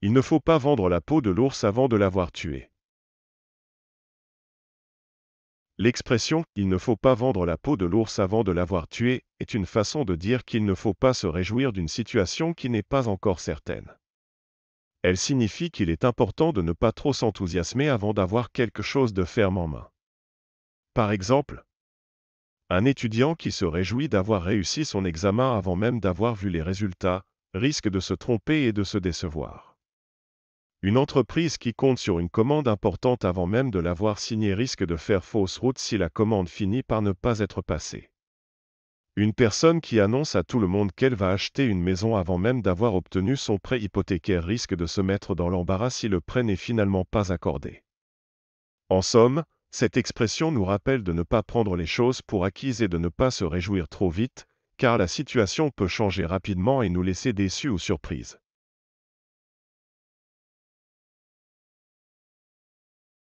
Il ne faut pas vendre la peau de l'ours avant de l'avoir tué. L'expression Il ne faut pas vendre la peau de l'ours avant de l'avoir tué est une façon de dire qu'il ne faut pas se réjouir d'une situation qui n'est pas encore certaine. Elle signifie qu'il est important de ne pas trop s'enthousiasmer avant d'avoir quelque chose de ferme en main. Par exemple, un étudiant qui se réjouit d'avoir réussi son examen avant même d'avoir vu les résultats risque de se tromper et de se décevoir. Une entreprise qui compte sur une commande importante avant même de l'avoir signée risque de faire fausse route si la commande finit par ne pas être passée. Une personne qui annonce à tout le monde qu'elle va acheter une maison avant même d'avoir obtenu son prêt hypothécaire risque de se mettre dans l'embarras si le prêt n'est finalement pas accordé. En somme, cette expression nous rappelle de ne pas prendre les choses pour acquises et de ne pas se réjouir trop vite, car la situation peut changer rapidement et nous laisser déçus ou surprises.